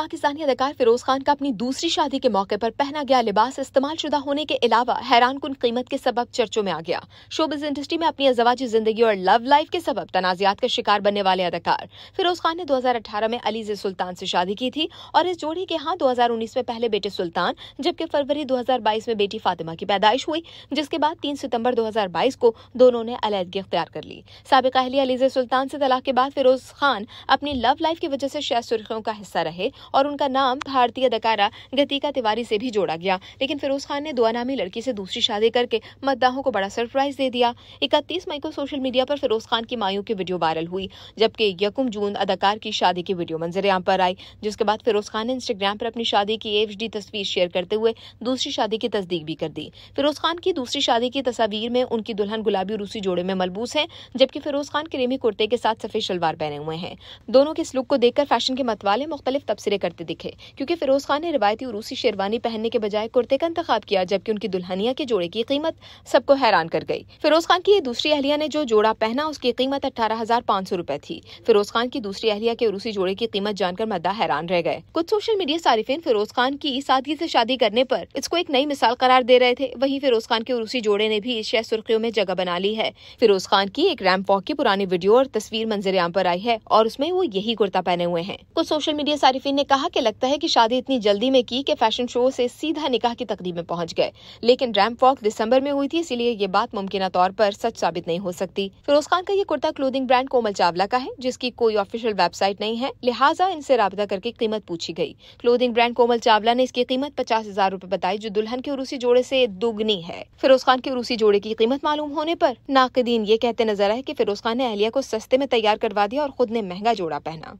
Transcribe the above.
पाकिस्तानी अदाकार फिरोज खान का अपनी दूसरी शादी के मौके पर पहना गया लिबास इस्तेमाल शुदा होने के अलावा हैरान कन कीमत के सबब चर्चों में आ गया शोबिज इंडस्ट्री में अपनी अजवाजी जिंदगी और लव लाइफ के सबब तनाजियात का शिकार बनने वाले अदाकार फिरोज खान ने 2018 में अलीज सुल्तान से शादी की थी और इस जोड़ी के यहाँ उन्नीस में पहले बेटे सुल्तान जबकि फरवरी बाईस में बेटी फातिमा की पैदाइश हुई जिसके बाद तीन सितम्बर बाईस को दोनों ने अलीहदगी अख्तियार कर ली सबक अहली अलीज सुल्तान से तलाक के बाद फिरोज खान अपनी लव लाइफ की वजह से शह सुर्खियों का हिस्सा रहे और उनका नाम भारतीय अदाकारा गतिका तिवारी से भी जोड़ा गया लेकिन फिरोज खान ने दुआ नामी लड़की से दूसरी शादी करके मतदाहों को बड़ा सरप्राइज दे दिया इकतीस मई को सोशल मीडिया पर फिरोज खान की मायूं की वीडियो वायरल हुई जबकि यकुम जून अदाकार की शादी की वीडियो मंजर आम पर आई जिसके बाद फिरोज खान ने इंस्टाग्राम पर अपनी शादी की एफ तस्वीर शेयर करते हुए दूसरी शादी की तस्दीक भी कर दी फिरोज खान की दूसरी शादी की तस्वीर में उनकी दुल्हन गुलाबी रूसी जोड़े में मलबूस है जबकि फिरोज खान रेमी कुर्ते के साथ सफेद शलवार पहने हुए हैं दोनों के इस लुक को देखकर फैशन के मतवाले मुख्तलिफ तबसे मुतासर करते दिखे क्योंकि फिरोज खान ने रिवायती रूसी शेरवानी पहनने के बजाय कुर्ते का इंतजाम किया जबकि उनकी दुल्हनिया के जोड़े की कीमत सबको हैरान कर गई फिरोज खान की दूसरी अहलिया ने जो जोड़ा पहना उसकी कीमत अठारह हजार पाँच सौ रूपए थी फिरोज खान की दूसरी अहलिया के रूसी जोड़े की कीमत जानकर मद्दा हैरान रह गए कुछ सोशल मीडिया सार्फिन फिरोज खान की सादगी ऐसी शादी करने आरोप इसको एक नई मिसाल करार दे रहे थे वही फिरोज खान के रूसी जोड़े ने भी इस शह सुर्खियों में जगह बना ली है फिरोज खान की एक रैम वॉक की पुरानी वीडियो और तस्वीर मंजरेआम आरोप पर आई है और उसमें वो यही कुर्ता पहने हुए हैं कुछ सोशल मीडिया सार्फिन ने कहा कि लगता है कि शादी इतनी जल्दी में की कि फैशन शो से सीधा निकाह की तकरीब में पहुंच गए लेकिन रैम्प वॉक दिसंबर में हुई थी इसलिए ये बात मुमकिन तौर पर सच साबित नहीं हो सकती फिरोज खान का ये कुर्ता क्लोदिंग ब्रांड कोमल चावला का है जिसकी कोई ऑफिशियल वेबसाइट नहीं है लिहाजा इनसे रबा करके कीमत पूछी गई क्लोदिंग ब्रांड कोमल चावला ने इसकी कीमत पचास हजार रूपए बताई जो दुल्हन के उसी जोड़े से दुगनी है फिरोज खान के उसी जोड़े की कीमत मालूम होने पर नाकदीन ये कहते नजर आए कि फिरोज खान ने अहलिया को सस्ते में तैयार करवा दिया और खुद ने महंगा जोड़ा पहना